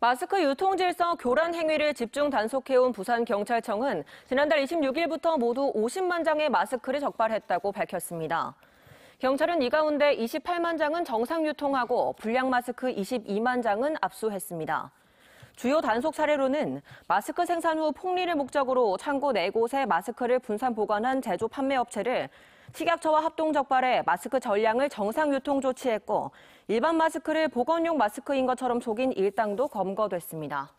마스크 유통 질서 교란 행위를 집중 단속해온 부산경찰청은 지난달 26일부터 모두 50만 장의 마스크를 적발했다고 밝혔습니다. 경찰은 이 가운데 28만 장은 정상 유통하고 불량 마스크 22만 장은 압수했습니다. 주요 단속 사례로는 마스크 생산 후 폭리를 목적으로 창고 네곳에 마스크를 분산 보관한 제조 판매업체를 식약처와 합동 적발해 마스크 전량을 정상 유통 조치했고 일반 마스크를 보건용 마스크인 것처럼 속인 일당도 검거됐습니다.